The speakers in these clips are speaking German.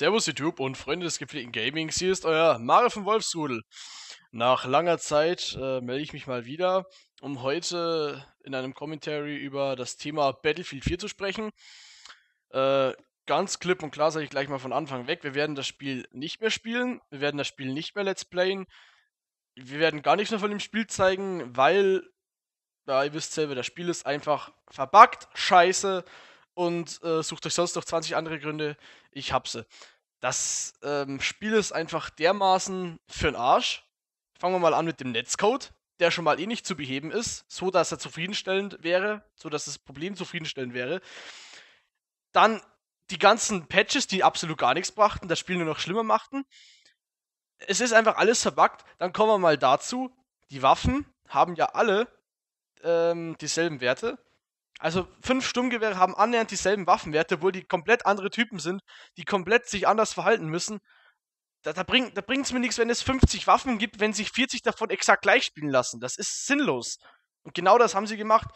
Servus YouTube und Freunde des gepflegten Gamings, hier ist euer Mare von Wolfsrudel. Nach langer Zeit äh, melde ich mich mal wieder, um heute in einem Commentary über das Thema Battlefield 4 zu sprechen. Äh, ganz klipp und klar sage ich gleich mal von Anfang weg, wir werden das Spiel nicht mehr spielen, wir werden das Spiel nicht mehr let's playen, wir werden gar nichts mehr von dem Spiel zeigen, weil, ja, ihr wisst selber, das Spiel ist einfach verbuggt, scheiße und äh, sucht euch sonst noch 20 andere Gründe, ich hab sie. Das ähm, Spiel ist einfach dermaßen für den Arsch. Fangen wir mal an mit dem Netzcode, der schon mal eh nicht zu beheben ist, so dass er zufriedenstellend wäre, so dass das Problem zufriedenstellend wäre. Dann die ganzen Patches, die absolut gar nichts brachten, das Spiel nur noch schlimmer machten. Es ist einfach alles verbuggt. Dann kommen wir mal dazu. Die Waffen haben ja alle ähm, dieselben Werte. Also fünf Sturmgewehre haben annähernd dieselben Waffenwerte, obwohl die komplett andere Typen sind, die komplett sich anders verhalten müssen. Da, da bringt es mir nichts, wenn es 50 Waffen gibt, wenn sich 40 davon exakt gleich spielen lassen. Das ist sinnlos. Und genau das haben sie gemacht.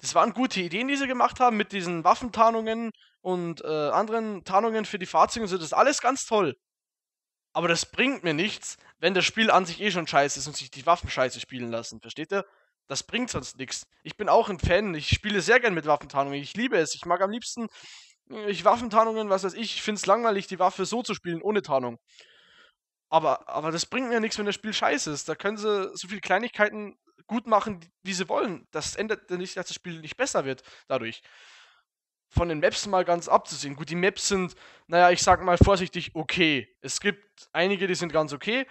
Das waren gute Ideen, die sie gemacht haben mit diesen Waffentarnungen und äh, anderen Tarnungen für die Fahrzeuge und so. Das ist alles ganz toll. Aber das bringt mir nichts, wenn das Spiel an sich eh schon scheiße ist und sich die Waffen scheiße spielen lassen. Versteht ihr? Das bringt sonst nichts. Ich bin auch ein Fan. Ich spiele sehr gern mit Waffentarnungen. Ich liebe es. Ich mag am liebsten äh, ich Waffentarnungen, was weiß ich. Ich finde es langweilig, die Waffe so zu spielen, ohne Tarnung. Aber, aber das bringt mir nichts, wenn das Spiel scheiße ist. Da können sie so viele Kleinigkeiten gut machen, wie sie wollen. Das ändert nicht, dass das Spiel nicht besser wird dadurch. Von den Maps mal ganz abzusehen. Gut, die Maps sind, naja, ich sag mal vorsichtig, okay. Es gibt einige, die sind ganz okay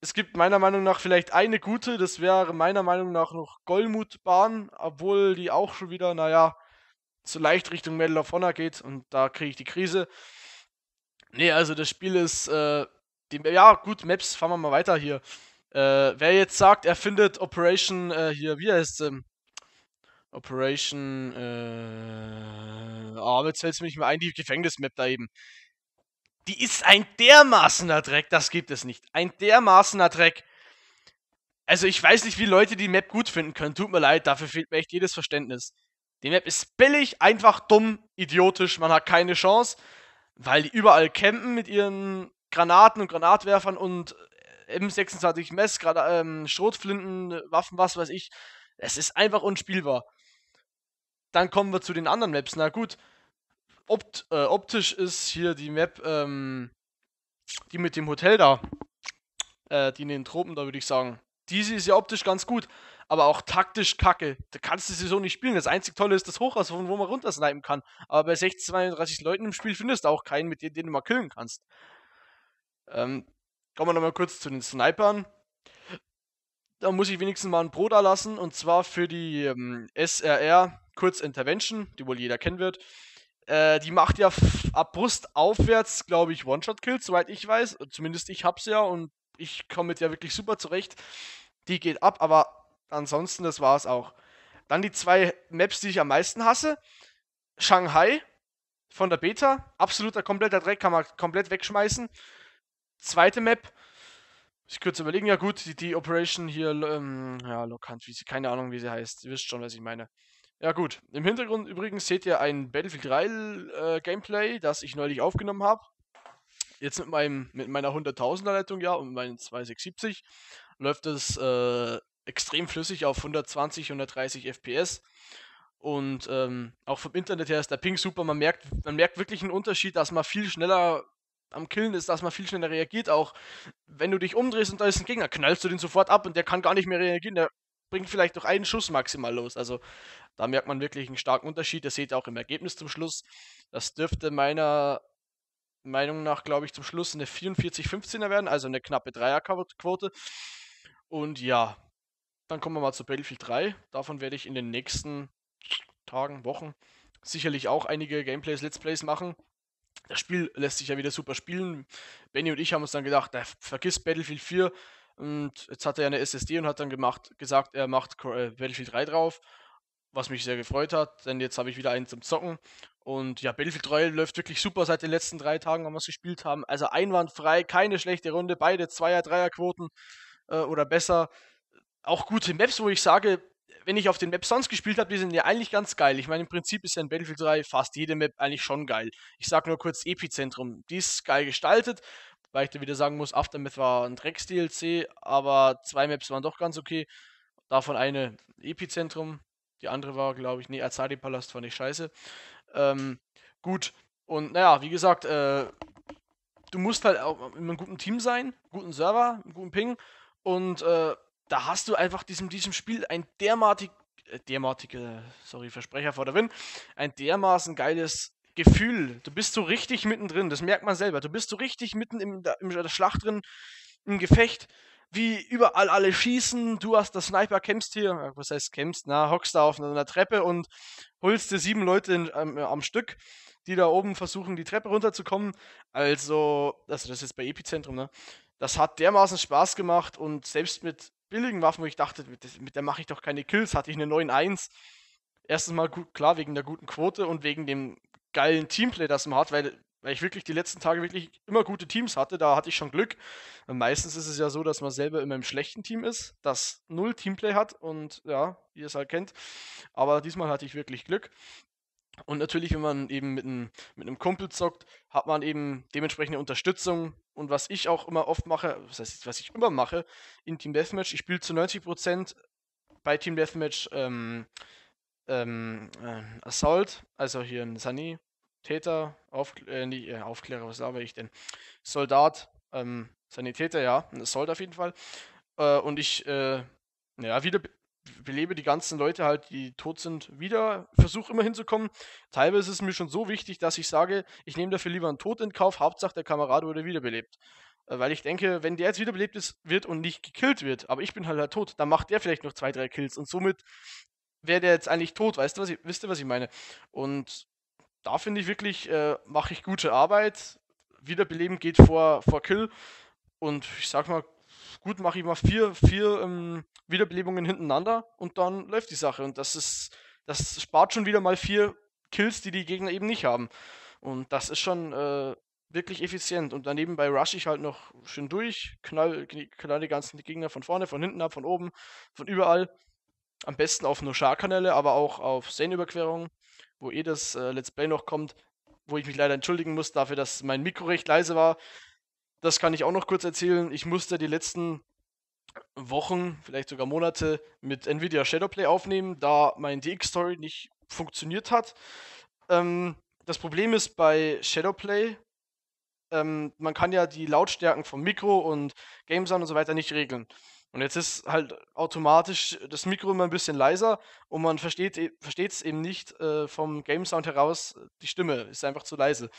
es gibt meiner Meinung nach vielleicht eine gute, das wäre meiner Meinung nach noch Golmut-Bahn, obwohl die auch schon wieder, naja, so leicht Richtung Medal of Honor geht und da kriege ich die Krise. Nee, also das Spiel ist, äh, die, ja gut, Maps, fahren wir mal weiter hier. Äh, wer jetzt sagt, er findet Operation, äh, hier, wie heißt es? Ähm, Operation, äh, ah, oh, jetzt fällt es mir nicht mehr ein, die Gefängnismap da eben die ist ein dermaßener Dreck, das gibt es nicht. Ein dermaßener Dreck. Also ich weiß nicht, wie Leute die Map gut finden können. Tut mir leid, dafür fehlt mir echt jedes Verständnis. Die Map ist billig, einfach dumm, idiotisch, man hat keine Chance, weil die überall campen mit ihren Granaten und Granatwerfern und äh, M26 Mess, ähm, Schrotflinten, Waffen, was weiß ich. Es ist einfach unspielbar. Dann kommen wir zu den anderen Maps. Na gut, opt äh, optisch ist hier die Map, ähm, die mit dem Hotel da, äh, die in den Tropen da, würde ich sagen. Diese ist ja optisch ganz gut, aber auch taktisch kacke. Da kannst du sie so nicht spielen. Das einzig Tolle ist das Hochhaus, von wo man runtersnipen kann. Aber bei 60, 32 Leuten im Spiel findest du auch keinen, mit dem, den du mal killen kannst. Ähm, kommen wir nochmal kurz zu den Snipern. Da muss ich wenigstens mal ein Pro da lassen, und zwar für die ähm, SRR, kurz Intervention, die wohl jeder kennen wird. Äh, die macht ja ab Brust aufwärts, glaube ich, One-Shot-Kills, soweit ich weiß. Zumindest ich hab's ja und ich komme mit der wirklich super zurecht. Die geht ab, aber ansonsten, das war's auch. Dann die zwei Maps, die ich am meisten hasse. Shanghai von der Beta. Absoluter kompletter Dreck, kann man komplett wegschmeißen. Zweite Map. Ich kurz überlegen, ja gut, die, die Operation hier, ähm, ja, Lokant, wie sie, keine Ahnung, wie sie heißt. Ihr wisst schon, was ich meine. Ja gut, im Hintergrund übrigens seht ihr ein Battlefield 3 äh, Gameplay, das ich neulich aufgenommen habe. Jetzt mit, meinem, mit meiner 100.000er Leitung, ja, und meinen 2670 läuft es äh, extrem flüssig auf 120, 130 FPS. Und ähm, auch vom Internet her ist der Ping super. Man merkt, man merkt wirklich einen Unterschied, dass man viel schneller am Killen ist, dass man viel schneller reagiert. Auch wenn du dich umdrehst und da ist ein Gegner, knallst du den sofort ab und der kann gar nicht mehr reagieren. Der bringt vielleicht noch einen Schuss maximal los. Also da merkt man wirklich einen starken Unterschied. Das seht ihr auch im Ergebnis zum Schluss. Das dürfte meiner Meinung nach, glaube ich, zum Schluss eine 44-15er werden, also eine knappe Dreierquote. Und ja, dann kommen wir mal zu Battlefield 3. Davon werde ich in den nächsten Tagen, Wochen sicherlich auch einige Gameplays, Let's Plays machen. Das Spiel lässt sich ja wieder super spielen. Benny und ich haben uns dann gedacht, er vergisst Battlefield 4 und jetzt hat er ja eine SSD und hat dann gemacht, gesagt, er macht äh, Battlefield 3 drauf was mich sehr gefreut hat, denn jetzt habe ich wieder einen zum Zocken. Und ja, Battlefield 3 läuft wirklich super seit den letzten drei Tagen, wenn wir es gespielt haben. Also einwandfrei, keine schlechte Runde, beide Zweier-, Dreier-Quoten äh, oder besser. Auch gute Maps, wo ich sage, wenn ich auf den Maps sonst gespielt habe, die sind ja eigentlich ganz geil. Ich meine, im Prinzip ist ja in Battlefield 3 fast jede Map eigentlich schon geil. Ich sage nur kurz Epizentrum. Die ist geil gestaltet, weil ich da wieder sagen muss, Aftermath war ein Drecks-DLC, aber zwei Maps waren doch ganz okay. Davon eine Epizentrum, die andere war, glaube ich, nee, Azadi Palast fand ich scheiße. Ähm, gut, und naja, wie gesagt, äh, du musst halt auch in einem guten Team sein, guten Server, einen guten Ping und äh, da hast du einfach diesem, diesem Spiel ein dermatig, äh, dermatig, sorry, Versprecher vor der Wind, ein dermaßen geiles Gefühl. Du bist so richtig mittendrin, das merkt man selber. Du bist so richtig mitten in der, in der Schlacht drin, im Gefecht wie überall alle schießen, du hast das Sniper, kämpfst hier, äh, was heißt kämpfst, na, hockst da auf einer Treppe und holst dir sieben Leute in, ähm, äh, am Stück, die da oben versuchen, die Treppe runterzukommen. Also, also das ist jetzt bei Epizentrum, ne? Das hat dermaßen Spaß gemacht und selbst mit billigen Waffen, wo ich dachte, mit der mache ich doch keine Kills, hatte ich eine 9-1. Erstens mal gut, klar, wegen der guten Quote und wegen dem geilen Teamplay, das man hat, weil weil ich wirklich die letzten Tage wirklich immer gute Teams hatte, da hatte ich schon Glück. Meistens ist es ja so, dass man selber immer im schlechten Team ist, das null Teamplay hat und ja, wie ihr es halt kennt. Aber diesmal hatte ich wirklich Glück. Und natürlich, wenn man eben mit einem, mit einem Kumpel zockt, hat man eben dementsprechende Unterstützung. Und was ich auch immer oft mache, was, heißt, was ich immer mache in Team Deathmatch, ich spiele zu 90% bei Team Deathmatch ähm, ähm, äh, Assault, also hier in Sunny, Täter, auf, äh, nicht, äh, Aufklärer, was laber ich denn? Soldat, ähm, Sanitäter, ja, Sold auf jeden Fall. Äh, und ich, äh, ja, wieder belebe die ganzen Leute halt, die tot sind, wieder, versuche immer hinzukommen. Teilweise ist es mir schon so wichtig, dass ich sage, ich nehme dafür lieber einen Tod in Kauf, Hauptsache der Kamerad wurde wiederbelebt. Äh, weil ich denke, wenn der jetzt wiederbelebt ist, wird und nicht gekillt wird, aber ich bin halt, halt tot, dann macht der vielleicht noch zwei, drei Kills und somit wäre der jetzt eigentlich tot, weißt du, was ich, wisst ihr, was ich meine? Und da finde ich wirklich, äh, mache ich gute Arbeit. Wiederbeleben geht vor, vor Kill. Und ich sag mal, gut, mache ich mal vier, vier ähm, Wiederbelebungen hintereinander und dann läuft die Sache. Und das ist, das spart schon wieder mal vier Kills, die die Gegner eben nicht haben. Und das ist schon äh, wirklich effizient. Und daneben bei rush ich halt noch schön durch, knall, knall die ganzen Gegner von vorne, von hinten ab, von oben, von überall. Am besten auf No-Schar-Kanäle, aber auch auf sane wo eh das äh, Let's Play noch kommt, wo ich mich leider entschuldigen muss dafür, dass mein Mikro recht leise war. Das kann ich auch noch kurz erzählen. Ich musste die letzten Wochen, vielleicht sogar Monate mit Nvidia Shadowplay aufnehmen, da mein DX-Story nicht funktioniert hat. Ähm, das Problem ist bei Shadowplay, ähm, man kann ja die Lautstärken vom Mikro und Gamesound und so weiter nicht regeln. Und jetzt ist halt automatisch das Mikro immer ein bisschen leiser und man versteht es eben nicht äh, vom Game Sound heraus, äh, die Stimme ist einfach zu leise.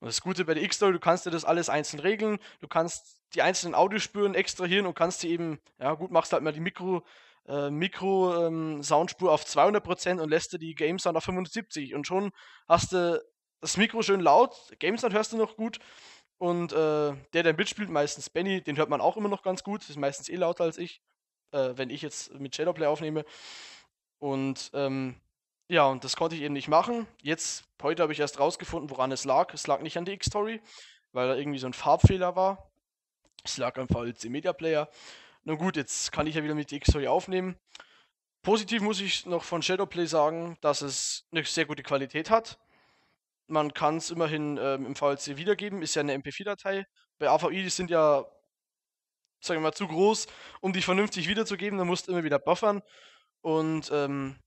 Und das Gute bei der x doll du kannst dir das alles einzeln regeln, du kannst die einzelnen Audiospuren extrahieren und kannst sie eben, ja gut, machst halt mal die Mikro, äh, Mikro ähm, Soundspur auf 200% und lässt dir die Game Sound auf 75 und schon hast du das Mikro schön laut, Game Sound hörst du noch gut und äh, der, der spielt, meistens Benny, den hört man auch immer noch ganz gut, ist meistens eh lauter als ich, äh, wenn ich jetzt mit Shadowplay aufnehme. Und ähm, ja, und das konnte ich eben nicht machen. Jetzt, heute habe ich erst rausgefunden, woran es lag. Es lag nicht an die X-Story, weil da irgendwie so ein Farbfehler war. Es lag am VLC Media Player. Nun gut, jetzt kann ich ja wieder mit der X-Story aufnehmen. Positiv muss ich noch von Shadowplay sagen, dass es eine sehr gute Qualität hat. Man kann es immerhin ähm, im VLC wiedergeben, ist ja eine MP4-Datei. Bei AVI, die sind ja, sagen wir mal, zu groß, um die vernünftig wiederzugeben. Da musst du immer wieder buffern. Und ähm,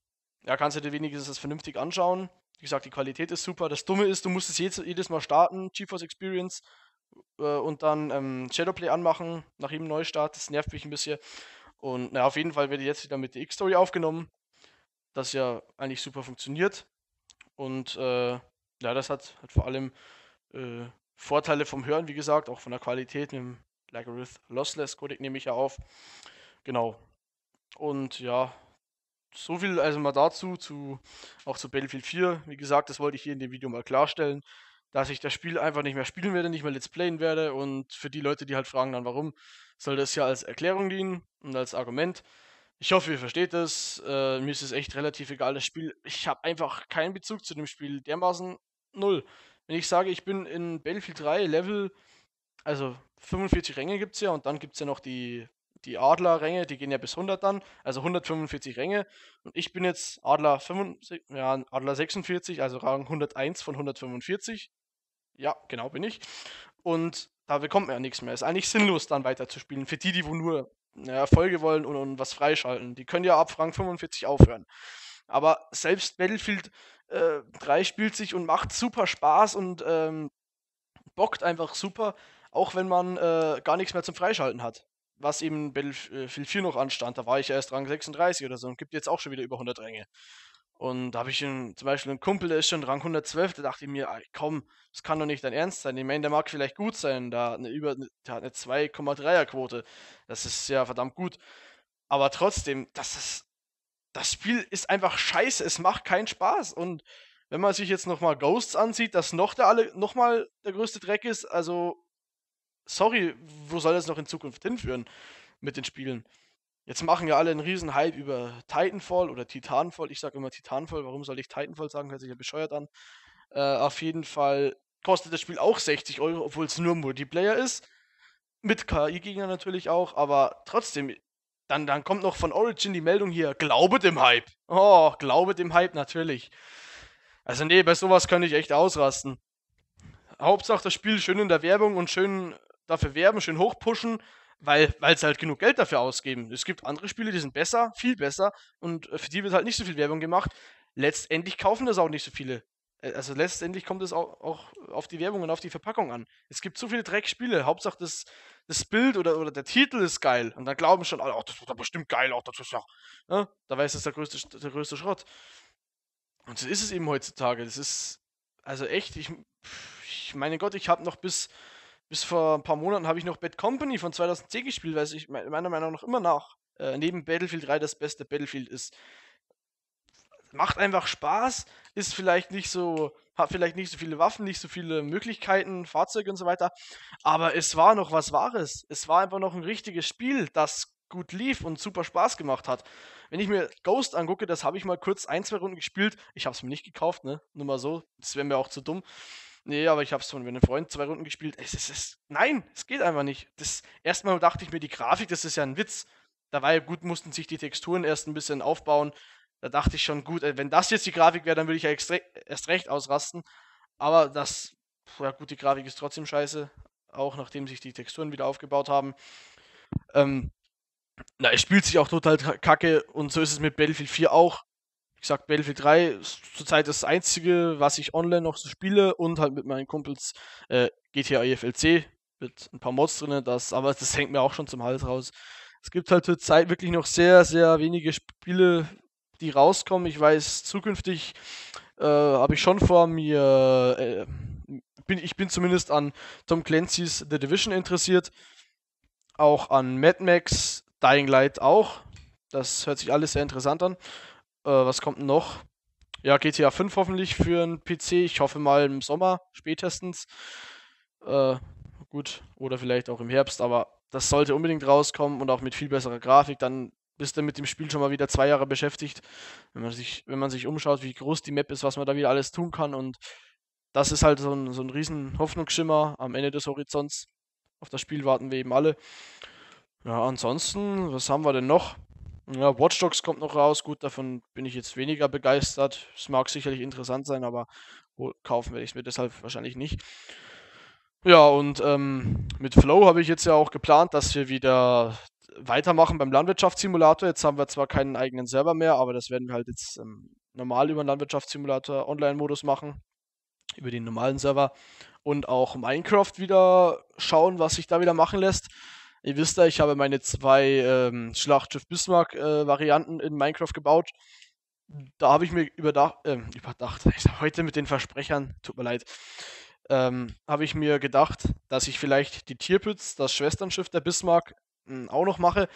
ja, kannst du dir wenigstens das vernünftig anschauen. Wie gesagt, die Qualität ist super. Das Dumme ist, du musst es jedes, jedes Mal starten, GeForce Experience, äh, und dann ähm, Shadowplay anmachen, nach jedem Neustart. Das nervt mich ein bisschen. Und naja, auf jeden Fall werde ich jetzt wieder mit der X-Story aufgenommen, das ja eigentlich super funktioniert. Und äh, ja, das hat, hat vor allem äh, Vorteile vom Hören, wie gesagt, auch von der Qualität mit dem Lagerith Lossless Codec nehme ich ja auf. Genau. Und ja, so viel also mal dazu, zu, auch zu Battlefield 4. Wie gesagt, das wollte ich hier in dem Video mal klarstellen, dass ich das Spiel einfach nicht mehr spielen werde, nicht mehr Let's Playen werde. Und für die Leute, die halt fragen dann, warum, soll das ja als Erklärung dienen und als Argument. Ich hoffe, ihr versteht das. Äh, mir ist es echt relativ egal, das Spiel. Ich habe einfach keinen Bezug zu dem Spiel. Dermaßen null. Wenn ich sage, ich bin in Battlefield 3 Level, also 45 Ränge gibt es ja und dann gibt es ja noch die, die Adler-Ränge, die gehen ja bis 100 dann, also 145 Ränge. Und ich bin jetzt Adler, 45, ja, Adler 46, also Rang 101 von 145. Ja, genau bin ich. Und da bekommt man ja nichts mehr. Ist eigentlich sinnlos, dann weiterzuspielen. Für die, die wo nur Erfolge wollen und, und was freischalten. Die können ja ab Rang 45 aufhören. Aber selbst Battlefield äh, 3 spielt sich und macht super Spaß und ähm, bockt einfach super, auch wenn man äh, gar nichts mehr zum Freischalten hat. Was eben Battlefield 4 äh, noch anstand, da war ich ja erst Rang 36 oder so und gibt jetzt auch schon wieder über 100 Ränge. Und da habe ich einen, zum Beispiel einen Kumpel, der ist schon Rang 112, da dachte ich mir, ey, komm, das kann doch nicht dein Ernst sein. Ich meine, der mag vielleicht gut sein, da eine über, der hat eine 2,3er Quote. Das ist ja verdammt gut. Aber trotzdem, das ist, das Spiel ist einfach scheiße, es macht keinen Spaß. Und wenn man sich jetzt nochmal Ghosts ansieht, dass noch der alle, nochmal der größte Dreck ist, also, sorry, wo soll das noch in Zukunft hinführen mit den Spielen? Jetzt machen ja alle einen riesen Hype über Titanfall oder Titanfall. Ich sage immer Titanfall. Warum soll ich Titanfall sagen? Hört sich ja bescheuert an. Äh, auf jeden Fall kostet das Spiel auch 60 Euro, obwohl es nur Multiplayer ist. Mit KI-Gegner natürlich auch, aber trotzdem. Dann, dann kommt noch von Origin die Meldung hier: Glaube dem Hype. Oh, glaube dem Hype, natürlich. Also, nee, bei sowas könnte ich echt ausrasten. Hauptsache das Spiel schön in der Werbung und schön dafür werben, schön hochpushen weil weil sie halt genug Geld dafür ausgeben. Es gibt andere Spiele, die sind besser, viel besser und äh, für die wird halt nicht so viel Werbung gemacht. Letztendlich kaufen das auch nicht so viele. Äh, also letztendlich kommt es auch, auch, auf die Werbung und auf die Verpackung an. Es gibt so viele Dreckspiele. Hauptsache das, das Bild oder, oder der Titel ist geil. Und dann glauben schon alle, oh, das wird aber bestimmt geil. Oh, das ist ja, ne? Dabei ist das der größte, der größte Schrott. Und so ist es eben heutzutage. Das ist, also echt, ich, ich meine Gott, ich habe noch bis, bis vor ein paar Monaten habe ich noch Bad Company von 2010 gespielt, weil ich meiner Meinung nach immer nach äh, neben Battlefield 3 das beste Battlefield ist. Macht einfach Spaß, ist vielleicht nicht so, hat vielleicht nicht so viele Waffen, nicht so viele Möglichkeiten, Fahrzeuge und so weiter, aber es war noch was Wahres. Es war einfach noch ein richtiges Spiel, das gut lief und super Spaß gemacht hat. Wenn ich mir Ghost angucke, das habe ich mal kurz ein, zwei Runden gespielt. Ich habe es mir nicht gekauft, ne? Nur mal so. Das wäre mir auch zu dumm. Nee, aber ich habe es von einem Freund zwei Runden gespielt. Es, es, es, nein, es geht einfach nicht. Das, erstmal dachte ich mir, die Grafik, das ist ja ein Witz. Da war ja gut mussten sich die Texturen erst ein bisschen aufbauen. Da dachte ich schon, gut, äh, wenn das jetzt die Grafik wäre, dann würde ich ja erst recht ausrasten. Aber das, ja gut, die Grafik ist trotzdem scheiße. Auch nachdem sich die Texturen wieder aufgebaut haben. Ähm, na, es spielt sich auch total kacke und so ist es mit Battlefield 4 auch wie gesagt, Battlefield 3 ist zurzeit das einzige, was ich online noch so spiele und halt mit meinen Kumpels äh, GTA EFLC mit ein paar Mods drin, das, aber das hängt mir auch schon zum Hals raus. Es gibt halt zurzeit wirklich noch sehr, sehr wenige Spiele, die rauskommen. Ich weiß, zukünftig äh, habe ich schon vor mir, äh, bin, ich bin zumindest an Tom Clancy's The Division interessiert, auch an Mad Max, Dying Light auch. Das hört sich alles sehr interessant an. Äh, was kommt noch? Ja, GTA 5 hoffentlich für einen PC. Ich hoffe mal im Sommer, spätestens. Äh, gut, oder vielleicht auch im Herbst, aber das sollte unbedingt rauskommen und auch mit viel besserer Grafik. Dann bist du mit dem Spiel schon mal wieder zwei Jahre beschäftigt, wenn man sich, wenn man sich umschaut, wie groß die Map ist, was man da wieder alles tun kann. Und das ist halt so ein, so ein riesen Hoffnungsschimmer am Ende des Horizonts. Auf das Spiel warten wir eben alle. Ja, ansonsten, was haben wir denn noch? Ja, Watch Dogs kommt noch raus. Gut, davon bin ich jetzt weniger begeistert. Es mag sicherlich interessant sein, aber kaufen werde ich es mir deshalb wahrscheinlich nicht. Ja, und ähm, mit Flow habe ich jetzt ja auch geplant, dass wir wieder weitermachen beim Landwirtschaftssimulator. Jetzt haben wir zwar keinen eigenen Server mehr, aber das werden wir halt jetzt ähm, normal über den Landwirtschaftssimulator Online-Modus machen, über den normalen Server und auch Minecraft wieder schauen, was sich da wieder machen lässt. Ihr wisst ja, ich habe meine zwei ähm, Schlachtschiff Bismarck-Varianten äh, in Minecraft gebaut. Da habe ich mir überdacht, äh, überdacht, heute mit den Versprechern, tut mir leid, ähm, habe ich mir gedacht, dass ich vielleicht die Tierpitz, das Schwesternschiff der Bismarck, äh, auch noch mache.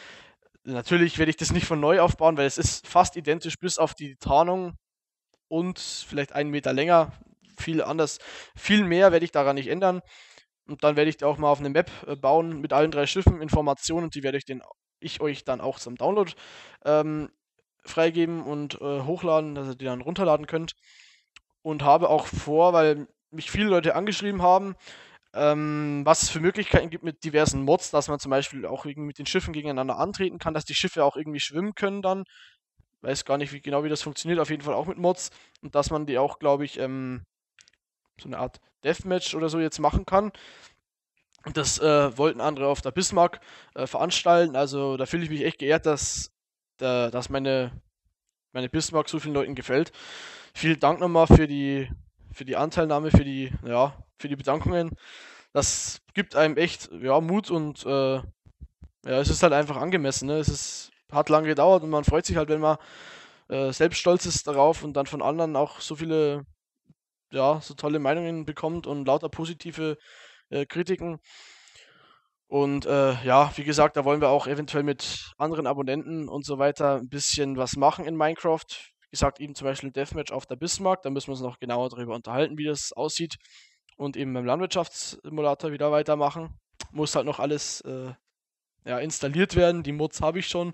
Natürlich werde ich das nicht von neu aufbauen, weil es ist fast identisch bis auf die Tarnung und vielleicht einen Meter länger. Viel anders, viel mehr werde ich daran nicht ändern. Und dann werde ich die auch mal auf eine Map äh, bauen mit allen drei Schiffen, Informationen, und die werde ich, den, ich euch dann auch zum Download ähm, freigeben und äh, hochladen, dass ihr die dann runterladen könnt. Und habe auch vor, weil mich viele Leute angeschrieben haben, ähm, was es für Möglichkeiten gibt mit diversen Mods, dass man zum Beispiel auch mit den Schiffen gegeneinander antreten kann, dass die Schiffe auch irgendwie schwimmen können dann. Weiß gar nicht wie, genau, wie das funktioniert, auf jeden Fall auch mit Mods. Und dass man die auch, glaube ich, ähm, so eine Art Deathmatch oder so jetzt machen kann. Das äh, wollten andere auf der Bismarck äh, veranstalten. Also da fühle ich mich echt geehrt, dass, da, dass meine, meine Bismarck so vielen Leuten gefällt. Vielen Dank nochmal für die, für die Anteilnahme, für die, ja, für die Bedankungen. Das gibt einem echt ja, Mut und äh, ja, es ist halt einfach angemessen. Ne? Es ist, hat lange gedauert und man freut sich halt, wenn man äh, selbst stolz ist darauf und dann von anderen auch so viele ja, so tolle Meinungen bekommt und lauter positive äh, Kritiken. Und äh, ja, wie gesagt, da wollen wir auch eventuell mit anderen Abonnenten und so weiter ein bisschen was machen in Minecraft. Wie gesagt, eben zum Beispiel ein Deathmatch auf der Bismarck, da müssen wir uns noch genauer darüber unterhalten, wie das aussieht. Und eben beim Landwirtschaftssimulator wieder weitermachen. Muss halt noch alles äh, ja, installiert werden. Die Mods habe ich schon.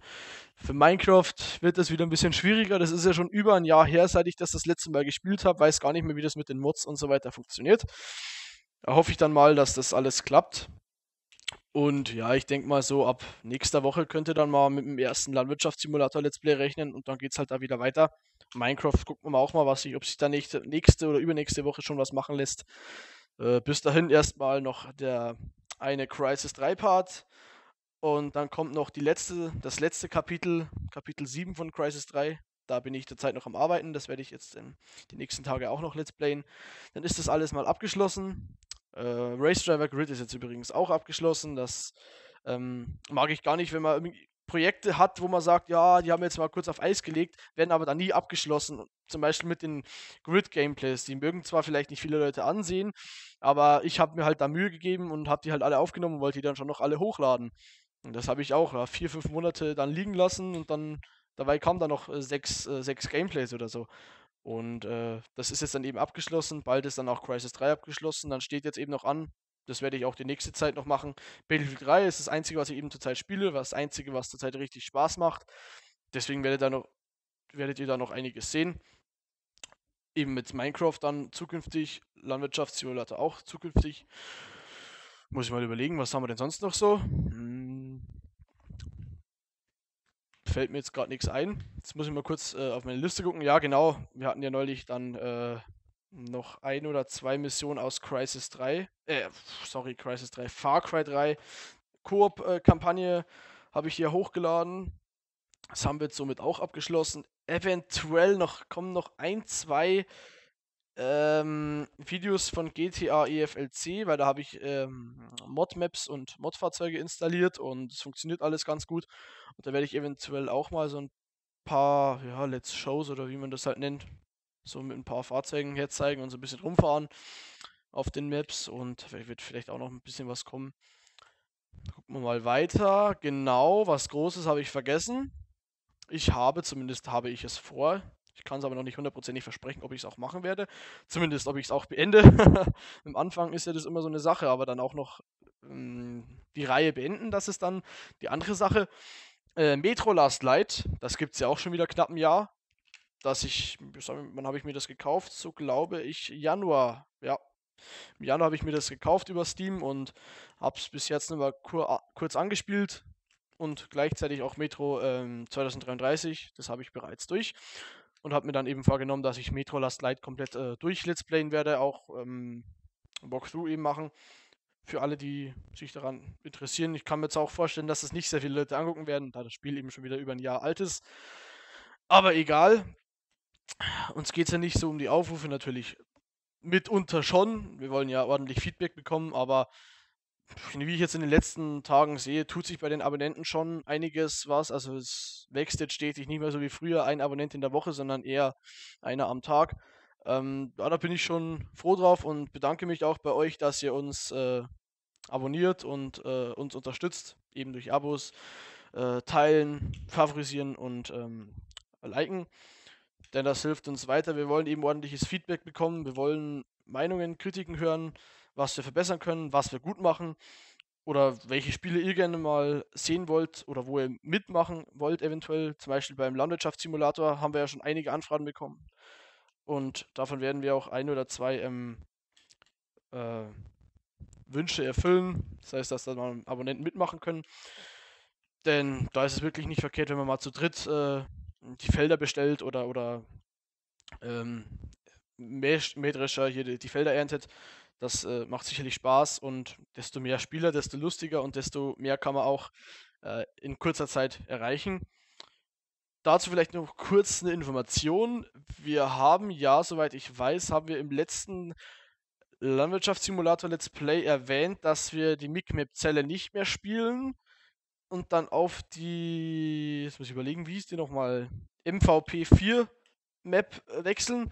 Für Minecraft wird es wieder ein bisschen schwieriger. Das ist ja schon über ein Jahr her, seit ich das das letzte Mal gespielt habe. Weiß gar nicht mehr, wie das mit den Mods und so weiter funktioniert. Da hoffe ich dann mal, dass das alles klappt. Und ja, ich denke mal so, ab nächster Woche könnte dann mal mit dem ersten Landwirtschaftssimulator Let's Play rechnen und dann geht es halt da wieder weiter. Minecraft gucken wir auch mal, was ich, ob sich da nächste, nächste oder übernächste Woche schon was machen lässt. Äh, bis dahin erstmal noch der eine Crisis 3 Part und dann kommt noch die letzte, das letzte Kapitel, Kapitel 7 von Crisis 3. Da bin ich zurzeit noch am Arbeiten. Das werde ich jetzt in die nächsten Tage auch noch let's playen. Dann ist das alles mal abgeschlossen. Äh, Race Driver Grid ist jetzt übrigens auch abgeschlossen. Das ähm, mag ich gar nicht, wenn man Projekte hat, wo man sagt, ja, die haben jetzt mal kurz auf Eis gelegt, werden aber dann nie abgeschlossen. Zum Beispiel mit den Grid-Gameplays. Die mögen zwar vielleicht nicht viele Leute ansehen, aber ich habe mir halt da Mühe gegeben und habe die halt alle aufgenommen und wollte die dann schon noch alle hochladen. Und das habe ich auch, ja, vier, fünf Monate dann liegen lassen und dann, dabei kamen dann noch äh, sechs, äh, sechs Gameplays oder so. Und äh, das ist jetzt dann eben abgeschlossen. Bald ist dann auch Crisis 3 abgeschlossen. Dann steht jetzt eben noch an, das werde ich auch die nächste Zeit noch machen. Battlefield 3 ist das Einzige, was ich eben zurzeit spiele, was das Einzige, was zurzeit richtig Spaß macht. Deswegen werdet, da noch, werdet ihr da noch einiges sehen. Eben mit Minecraft dann zukünftig, Landwirtschaftssimulator auch zukünftig. Muss ich mal überlegen, was haben wir denn sonst noch so? Hm. fällt mir jetzt gerade nichts ein. Jetzt muss ich mal kurz äh, auf meine Liste gucken. Ja, genau. Wir hatten ja neulich dann äh, noch ein oder zwei Missionen aus Crisis 3. Äh, sorry, Crisis 3. Far Cry 3. Koop-Kampagne habe ich hier hochgeladen. Das haben wir jetzt somit auch abgeschlossen. Eventuell noch kommen noch ein, zwei ähm, Videos von GTA EFLC, weil da habe ich ähm, Mod-Maps und Mod-Fahrzeuge installiert und es funktioniert alles ganz gut. Und da werde ich eventuell auch mal so ein paar, ja, Let's Shows oder wie man das halt nennt, so mit ein paar Fahrzeugen herzeigen und so ein bisschen rumfahren auf den Maps und wird vielleicht auch noch ein bisschen was kommen. Gucken wir mal weiter. Genau, was Großes habe ich vergessen. Ich habe, zumindest habe ich es vor, ich kann es aber noch nicht hundertprozentig versprechen, ob ich es auch machen werde. Zumindest, ob ich es auch beende. Im Anfang ist ja das immer so eine Sache, aber dann auch noch ähm, die Reihe beenden, das ist dann die andere Sache. Äh, Metro Last Light, das gibt es ja auch schon wieder knapp ein Jahr. Dass ich, wann habe ich mir das gekauft? So glaube ich Januar. Ja, im Januar habe ich mir das gekauft über Steam und habe es bis jetzt nur kur kurz angespielt und gleichzeitig auch Metro ähm, 2033. Das habe ich bereits durch und habe mir dann eben vorgenommen, dass ich Metro Last Light komplett äh, durch Let's Playen werde, auch ähm, Walkthrough eben machen. Für alle, die sich daran interessieren. Ich kann mir jetzt auch vorstellen, dass es nicht sehr viele Leute angucken werden, da das Spiel eben schon wieder über ein Jahr alt ist. Aber egal. Uns geht es ja nicht so um die Aufrufe natürlich. Mitunter schon. Wir wollen ja ordentlich Feedback bekommen, aber wie ich jetzt in den letzten Tagen sehe, tut sich bei den Abonnenten schon einiges was. Also es wächst jetzt stetig nicht mehr so wie früher ein Abonnent in der Woche, sondern eher einer am Tag. Ähm, ja, da bin ich schon froh drauf und bedanke mich auch bei euch, dass ihr uns äh, abonniert und äh, uns unterstützt, eben durch Abos, äh, teilen, favorisieren und ähm, liken. Denn das hilft uns weiter. Wir wollen eben ordentliches Feedback bekommen. Wir wollen Meinungen, Kritiken hören was wir verbessern können, was wir gut machen oder welche Spiele ihr gerne mal sehen wollt oder wo ihr mitmachen wollt eventuell. Zum Beispiel beim Landwirtschaftssimulator haben wir ja schon einige Anfragen bekommen und davon werden wir auch ein oder zwei ähm, äh, Wünsche erfüllen. Das heißt, dass dann Abonnenten mitmachen können. Denn da ist es wirklich nicht verkehrt, wenn man mal zu dritt äh, die Felder bestellt oder, oder ähm, mähdrescher hier die, die Felder erntet, das äh, macht sicherlich Spaß und desto mehr Spieler, desto lustiger und desto mehr kann man auch äh, in kurzer Zeit erreichen. Dazu vielleicht noch kurz eine Information. Wir haben ja, soweit ich weiß, haben wir im letzten Landwirtschaftssimulator Let's Play erwähnt, dass wir die MIG-Map-Zelle nicht mehr spielen und dann auf die, jetzt muss ich überlegen, wie hieß die nochmal, MVP4 Map äh, wechseln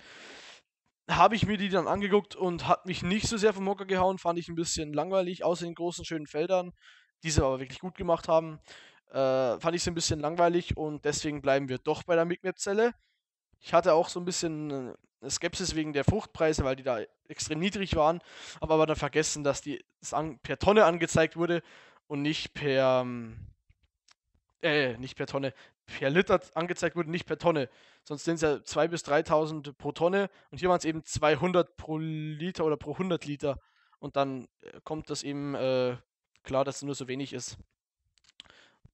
habe ich mir die dann angeguckt und hat mich nicht so sehr vom Hocker gehauen, fand ich ein bisschen langweilig, außer den großen schönen Feldern, die sie aber wirklich gut gemacht haben, äh, fand ich sie ein bisschen langweilig und deswegen bleiben wir doch bei der Migmap-Zelle. Ich hatte auch so ein bisschen äh, Skepsis wegen der Fruchtpreise, weil die da extrem niedrig waren, habe aber dann vergessen, dass die das an, per Tonne angezeigt wurde und nicht per ähm, äh, nicht per Tonne, per Liter angezeigt wurde, nicht per Tonne. Sonst sind es ja 2.000 bis 3.000 pro Tonne und hier waren es eben 200 pro Liter oder pro 100 Liter. Und dann äh, kommt das eben äh, klar, dass es nur so wenig ist.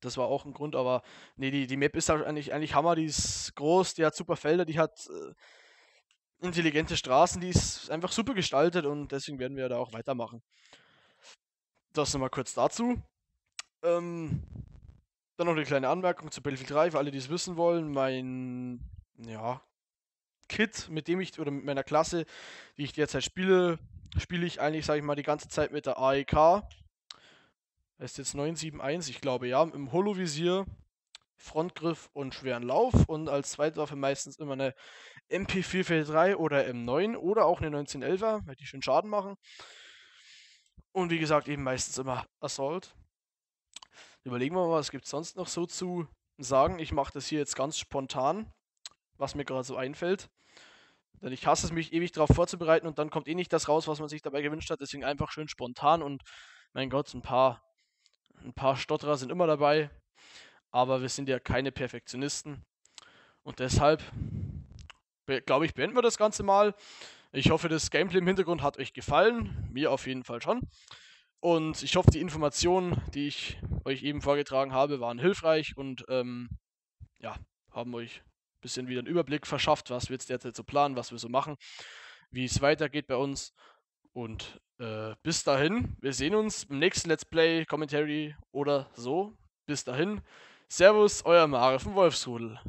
Das war auch ein Grund, aber nee, die, die Map ist eigentlich, eigentlich Hammer, die ist groß, die hat super Felder, die hat äh, intelligente Straßen, die ist einfach super gestaltet und deswegen werden wir da auch weitermachen. Das nochmal kurz dazu. Ähm, dann noch eine kleine Anmerkung zu Battlefield 3, für alle, die es wissen wollen. Mein, ja, Kit, mit dem ich, oder mit meiner Klasse, die ich derzeit spiele, spiele ich eigentlich, sage ich mal, die ganze Zeit mit der AEK. Das ist jetzt 971, ich glaube, ja. Im Holovisier, Frontgriff und schweren Lauf. Und als zweite Waffe meistens immer eine MP443 oder M9 oder auch eine 1911er, weil die schön Schaden machen. Und wie gesagt, eben meistens immer Assault. Überlegen wir mal, was gibt es sonst noch so zu sagen? Ich mache das hier jetzt ganz spontan, was mir gerade so einfällt. Denn ich hasse es, mich ewig darauf vorzubereiten und dann kommt eh nicht das raus, was man sich dabei gewünscht hat. Deswegen einfach schön spontan und mein Gott, ein paar, ein paar Stotterer sind immer dabei. Aber wir sind ja keine Perfektionisten. Und deshalb, glaube ich, beenden wir das Ganze mal. Ich hoffe, das Gameplay im Hintergrund hat euch gefallen. Mir auf jeden Fall schon. Und ich hoffe, die Informationen, die ich euch eben vorgetragen habe, waren hilfreich und ähm, ja, haben euch ein bisschen wieder einen Überblick verschafft, was wir jetzt derzeit so planen, was wir so machen, wie es weitergeht bei uns. Und äh, bis dahin, wir sehen uns im nächsten Let's Play, Commentary oder so. Bis dahin, Servus, euer Mare von Wolfsrudel.